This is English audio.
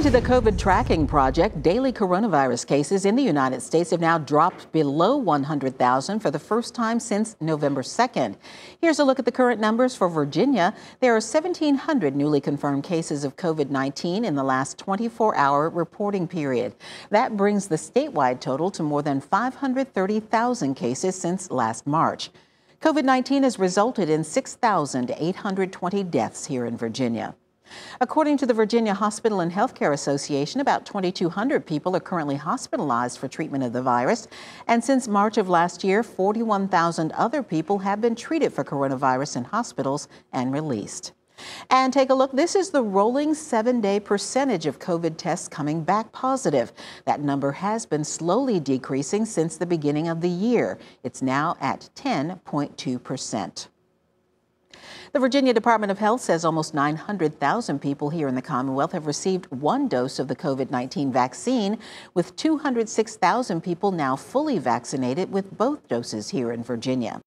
According to the COVID Tracking Project, daily coronavirus cases in the United States have now dropped below 100,000 for the first time since November 2nd. Here's a look at the current numbers for Virginia. There are 1,700 newly confirmed cases of COVID 19 in the last 24 hour reporting period. That brings the statewide total to more than 530,000 cases since last March. COVID 19 has resulted in 6,820 deaths here in Virginia. According to the Virginia Hospital and Healthcare Association, about 2,200 people are currently hospitalized for treatment of the virus. And since March of last year, 41,000 other people have been treated for coronavirus in hospitals and released. And take a look. This is the rolling seven day percentage of COVID tests coming back positive. That number has been slowly decreasing since the beginning of the year. It's now at 10.2 percent. The Virginia Department of Health says almost 900,000 people here in the Commonwealth have received one dose of the COVID 19 vaccine, with 206,000 people now fully vaccinated with both doses here in Virginia.